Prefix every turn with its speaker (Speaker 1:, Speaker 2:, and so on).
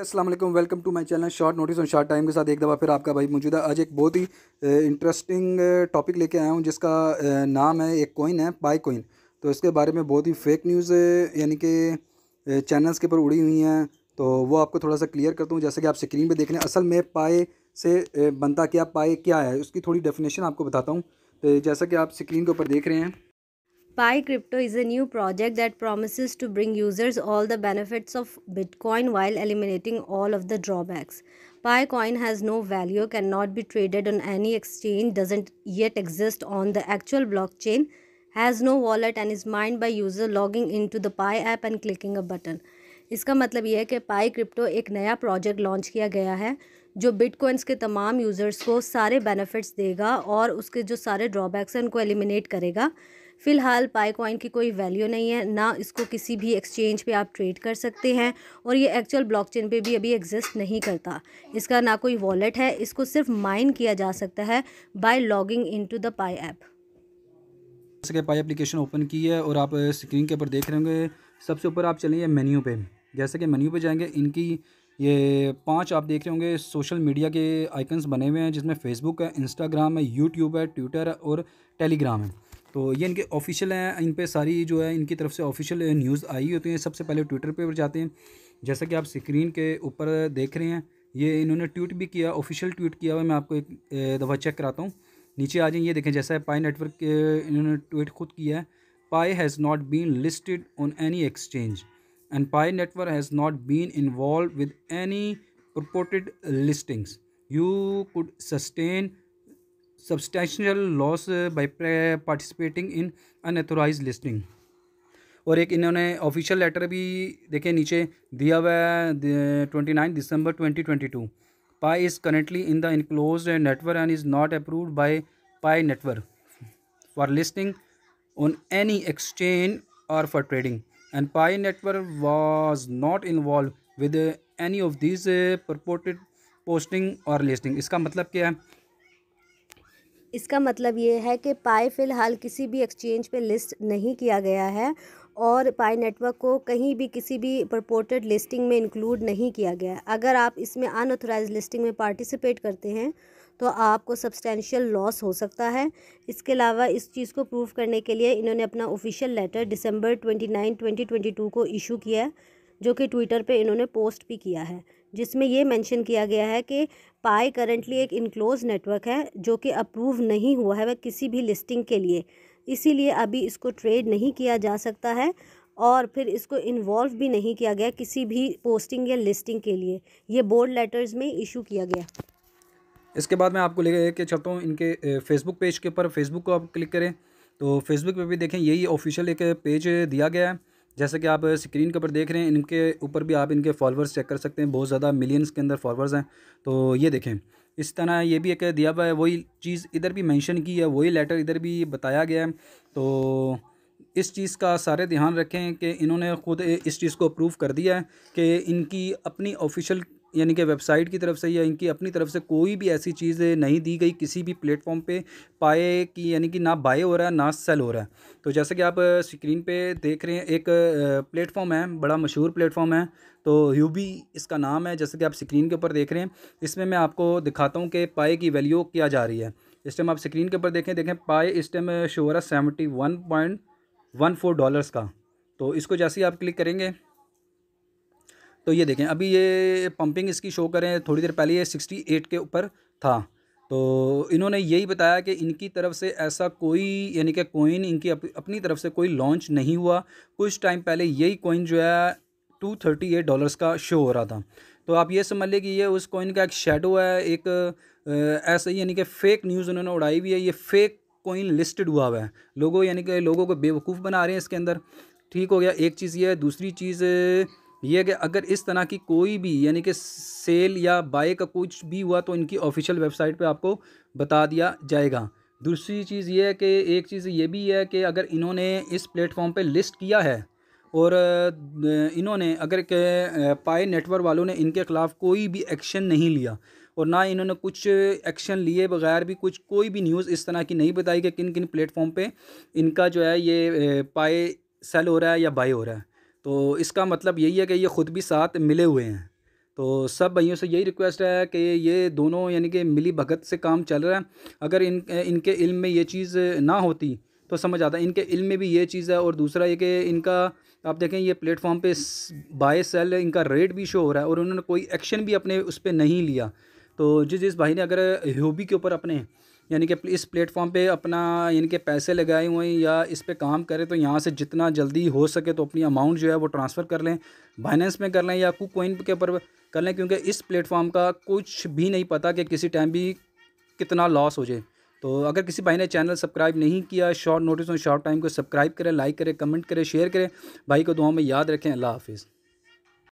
Speaker 1: Aslam welcome to my channel short notice और short time के साथ एक दफ़ा फिर आपका भाई मौजूदा आज एक बहुत ही इंटरेस्टिंग टॉपिक लेके आया हूँ जिसका नाम है एक कोइन है बाई कोइन तो इसके बारे में बहुत ही फेक न्यूज़ यानी कि चैनल्स के ऊपर उड़ी हुई हैं तो वो आपको थोड़ा सा क्लियर करता हूँ जैसे कि आप स्क्रीन पर देख रहे हैं असल में पाए से बनता क्या पाए क्या है उसकी थोड़ी डेफिनेशन आपको बताता हूँ तो जैसा कि आप स्क्रीन के ऊपर देख रहे हैं
Speaker 2: Pi Crypto is a new project that promises to bring users all the benefits of Bitcoin while eliminating all of the drawbacks. Pi coin has no value, cannot be traded on any exchange, doesn't yet exist on the actual blockchain, has no wallet and is mined by user logging into the Pi app and clicking a button. इसका मतलब यह है कि पाई crypto एक नया project launch किया गया है जो बिटकॉइंस के तमाम यूज़र्स को सारे बेनिफिट्स देगा और उसके जो सारे ड्रॉबैक्स हैं उनको एलिमिनेट करेगा फ़िलहाल पाई कॉइन की कोई वैल्यू नहीं है ना इसको किसी भी एक्सचेंज पे आप ट्रेड कर सकते हैं और ये एक्चुअल ब्लॉकचेन पे भी अभी एग्जिस्ट नहीं करता इसका ना कोई वॉलेट है इसको सिर्फ माइन किया जा सकता है by logging into the Pi app
Speaker 1: जैसे कि पाई एप्लीकेशन ओपन की है और आप स्क्रीन के ऊपर देख रहे होंगे सबसे ऊपर आप चलेंगे मेन्यू पे जैसे कि मेन्यू पे जाएंगे इनकी ये पाँच आप देख रहे होंगे सोशल मीडिया के आइकन्स बने हुए हैं जिसमें फेसबुक है इंस्टाग्राम है यूट्यूब है ट्विटर है और टेलीग्राम है तो ये इनके ऑफिशियल हैं इन पर सारी जो है इनकी तरफ से ऑफिशियल न्यूज़ आई होती है सबसे पहले ट्विटर पर जाते हैं जैसा कि आप स्क्रीन के ऊपर देख रहे हैं ये इन्होंने ट्वीट भी किया ऑफिशियल ट्वीट किया हुआ मैं आपको एक दफ़ा चेक कराता हूँ नीचे आ जाएँ ये देखें जैसा पाए नेटवर्क के इन्होंने ट्वीट खुद किया है Pi has not been listed on any exchange and Pi network has not been involve with any purported listings you could sustain substantial loss by participating in unauthorised listing और एक इन्होंने official letter भी देखे नीचे दिया हुआ है twenty nine December twenty twenty two Pi is currently in the enclosed network and is not approved by Pi network for listing on any exchange और for trading and Pi network was not involve with any of this purported posting और listing इसका मतलब क्या है
Speaker 2: इसका मतलब ये है कि पाए फ़िलहाल किसी भी एक्सचेंज पे लिस्ट नहीं किया गया है और पाए नेटवर्क को कहीं भी किसी भी प्रपोर्टेड लिस्टिंग में इंक्लूड नहीं किया गया अगर आप इसमें अनऑथोराइज लिस्टिंग में पार्टिसिपेट करते हैं तो आपको सब्सटैशियल लॉस हो सकता है इसके अलावा इस चीज़ को प्रूव करने के लिए इन्होंने अपना official letter December twenty nine twenty twenty two को इशू किया जो कि ट्विटर पर इन्होंने पोस्ट भी किया है जिसमें ये मेंशन किया गया है कि पाई करंटली एक इनक्लोज नेटवर्क है जो कि अप्रूव नहीं हुआ है वह किसी भी लिस्टिंग के लिए इसीलिए अभी इसको ट्रेड नहीं किया जा सकता है और फिर इसको इन्वॉल्व भी नहीं किया गया किसी भी पोस्टिंग या लिस्टिंग के लिए ये बोर्ड लेटर्स में इशू किया गया
Speaker 1: इसके बाद मैं आपको ले के चलता हूँ इनके फेसबुक पेज के ऊपर फेसबुक को आप क्लिक करें तो फेसबुक पर भी देखें यही ऑफिशियल एक पेज दिया गया है जैसे कि आप स्क्रीन के ऊपर देख रहे हैं इनके ऊपर भी आप इनके फॉलोअर्स चेक कर सकते हैं बहुत ज़्यादा मिलियंस के अंदर फॉलोअर्स हैं तो ये देखें इस तरह ये भी एक दिया हुआ है वही चीज़ इधर भी मेंशन की है वही लेटर इधर भी बताया गया है तो इस चीज़ का सारे ध्यान रखें कि इन्होंने ख़ुद इस चीज़ को अप्रूव कर दिया है कि इनकी अपनी ऑफिशियल यानी कि वेबसाइट की तरफ से या इनकी अपनी तरफ से कोई भी ऐसी चीज़ नहीं दी गई किसी भी प्लेटफॉर्म पे पाए कि यानी कि ना बाय हो रहा है ना सेल हो रहा है तो जैसे कि आप स्क्रीन पे देख रहे हैं एक प्लेटफॉर्म है बड़ा मशहूर प्लेटफॉर्म है तो यूबी इसका नाम है जैसे कि आप स्क्रीन के ऊपर देख रहे हैं इसमें मैं आपको दिखाता हूँ कि पाए की वैल्यू क्या जा रही है इस टाइम आप स्क्रीन के ऊपर देखें देखें पाए इस टाइम शो हो रहा है seventy one point one four dollars का तो इसको जैसे ही आप क्लिक करेंगे तो ये देखें अभी ये पंपिंग इसकी शो करें थोड़ी देर पहले ये सिक्सटी एट के ऊपर था तो इन्होंने यही बताया कि इनकी तरफ से ऐसा कोई यानी कि कोइन इनकी अप, अपनी तरफ से कोई लॉन्च नहीं हुआ कुछ टाइम पहले यही कोइन जो है टू थर्टी एट डॉलर्स का शो हो रहा था तो आप ये समझ लें कि ये उस कोइन का एक शेडो है एक ऐसा ही यानी कि फ़ेक न्यूज़ उन्होंने उड़ाई हुई है ये फ़ेक कोइन लिस्टेड हुआ हुआ है लोगों यानी कि लोगों को बेवकूफ़ बना रहे हैं इसके अंदर ठीक हो गया एक चीज़ ये है दूसरी चीज़ यह कि अगर इस तरह की कोई भी यानी कि सेल या बाय का कुछ भी हुआ तो इनकी ऑफिशियल वेबसाइट पे आपको बता दिया जाएगा दूसरी चीज़ ये है कि एक चीज़ ये भी है कि अगर इन्होंने इस प्लेटफॉर्म पे लिस्ट किया है और इन्होंने अगर के पाए नेटवर्क वालों ने इनके ख़िलाफ़ कोई भी एक्शन नहीं लिया और ना इन्होंने कुछ एक्शन लिए बगैर भी कुछ कोई भी न्यूज़ इस तरह की नहीं बताई कि किन किन प्लेटफॉर्म पर इनका जो है ये पाए सेल हो रहा है या बाई हो रहा है तो इसका मतलब यही है कि ये ख़ुद भी साथ मिले हुए हैं तो सब भाइयों से यही रिक्वेस्ट है कि ये दोनों यानी कि मिली भगत से काम चल रहा है अगर इन इनके इल्म में ये चीज़ ना होती तो समझ आता इनके इल्म में भी ये चीज़ है और दूसरा ये कि इनका आप देखें ये प्लेटफॉर्म पे बाय सेल इनका रेट भी शो हो रहा है और उन्होंने कोई एक्शन भी अपने उस पर नहीं लिया तो जिस जिस भाई ने अगर ह्यूबी के ऊपर अपने यानी कि इस प्लेटफॉर्म पे अपना यानी कि पैसे लगाए हुए हैं या इस पे काम करें तो यहाँ से जितना जल्दी हो सके तो अपनी अमाउंट जो है वो ट्रांसफ़र कर लें बाइनेंस में कर लें या कुक कोइन के ऊपर कर लें क्योंकि इस प्लेटफॉर्म का कुछ भी नहीं पता कि किसी टाइम भी कितना लॉस हो जाए तो अगर किसी भाई ने चैनल सब्सक्राइब नहीं किया शॉर्ट नोटिस और शॉर्ट टाइम को सब्सक्राइब करें लाइक करें कमेंट करें शेयर करें भाई को दुआ में याद रखें अल्लाह हाफिज़